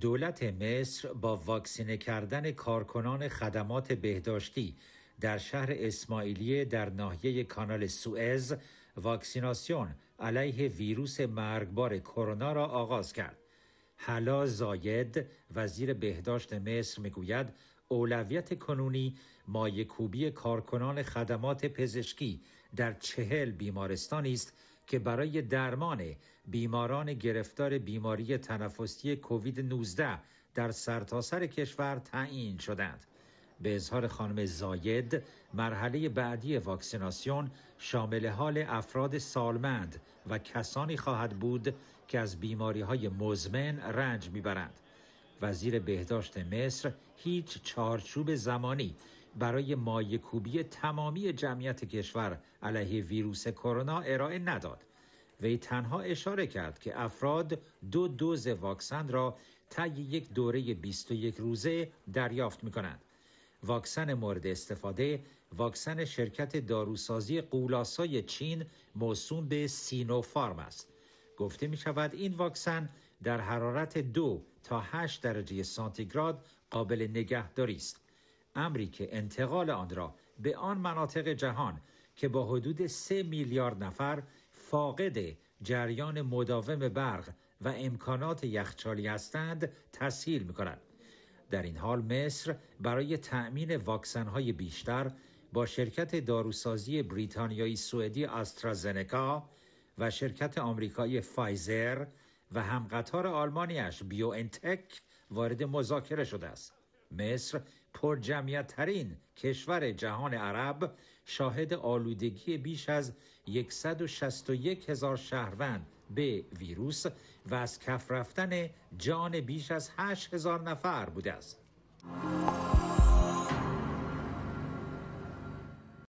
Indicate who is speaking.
Speaker 1: دولت مصر با واکسینه کردن کارکنان خدمات بهداشتی در شهر اسماعیلیه در ناحیه کانال سوئز واکسیناسیون علیه ویروس مرگبار کرونا را آغاز کرد. حلا زاید وزیر بهداشت مصر میگوید اولویت کنونی مایکوبی کارکنان خدمات پزشکی در چهل بیمارستان است که برای درمان بیماران گرفتار بیماری تنفسی کووید 19 در سرتاسر سر کشور تعیین شدند. به اظهار خانم زاید مرحله بعدی واکسیناسیون شامل حال افراد سالمند و کسانی خواهد بود که از بیماری های مزمن رنج میبرند وزیر بهداشت مصر هیچ چارچوب زمانی برای مایه کوبی تمامی جمعیت کشور علیه ویروس کرونا ارائه نداد وی تنها اشاره کرد که افراد دو دوز واکسن را طی یک دوره 21 روزه دریافت می کنند. واکسن مورد استفاده واکسن شرکت داروسازی قولاسای چین موسوم به سینوفارم است. گفته می شود این واکسن در حرارت دو تا 8 درجه سانتیگراد قابل نگهداری است. امری که انتقال آن را به آن مناطق جهان که با حدود سه میلیارد نفر فاقد جریان مداوم برق و امکانات یخچالی هستند تسهیل می کنند. در این حال مصر برای تأمین واکسن های بیشتر با شرکت داروسازی بریتانیایی سوئدی آسترازنکا و شرکت آمریکایی فایزر و همقطار آلمانیش بیو انتک وارد مذاکره شده است. مصر پر ترین کشور جهان عرب شاهد آلودگی بیش از 161 هزار شهروند به ویروس و از کف رفتن جان بیش از 8 هزار نفر بوده است.